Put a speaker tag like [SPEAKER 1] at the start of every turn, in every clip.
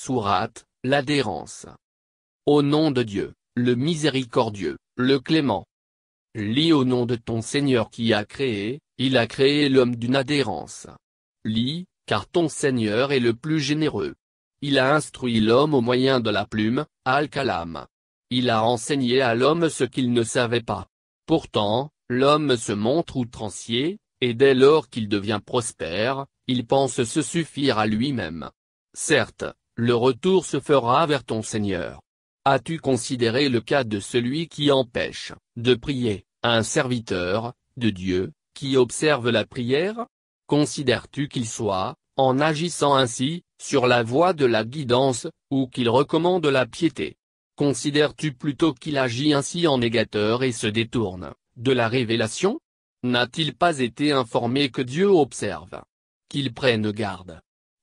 [SPEAKER 1] Sourate, l'adhérence. Au nom de Dieu, le miséricordieux,
[SPEAKER 2] le clément. Lis au nom de ton Seigneur qui a créé, il a créé l'homme d'une adhérence. Lis, car ton Seigneur est le plus généreux. Il a instruit l'homme au moyen de la plume, Al-Kalam. Il a enseigné à l'homme ce qu'il ne savait pas. Pourtant, l'homme se montre outrancier, et dès lors qu'il devient prospère, il pense se suffire à lui-même. Certes, le retour se fera vers ton Seigneur. As-tu considéré le cas de celui qui empêche, de prier, un serviteur, de Dieu, qui observe la prière Considères-tu qu'il soit, en agissant ainsi, sur la voie de la guidance, ou qu'il recommande la piété Considères-tu plutôt qu'il agit ainsi en négateur et se détourne, de la révélation N'a-t-il pas été informé que Dieu observe Qu'il prenne garde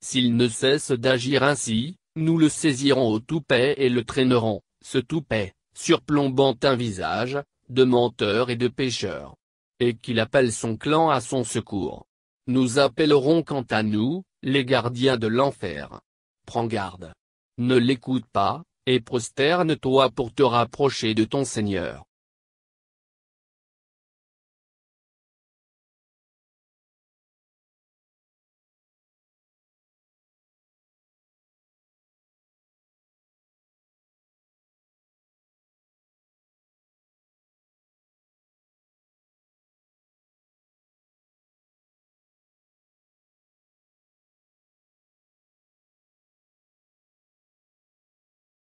[SPEAKER 2] s'il ne cesse d'agir ainsi, nous le saisirons au toupet et le traînerons, ce toupet, surplombant un visage, de menteur et de pécheur. Et qu'il appelle son clan à son secours. Nous appellerons quant à nous, les gardiens de l'enfer. Prends garde.
[SPEAKER 1] Ne l'écoute pas, et prosterne-toi pour te rapprocher de ton Seigneur.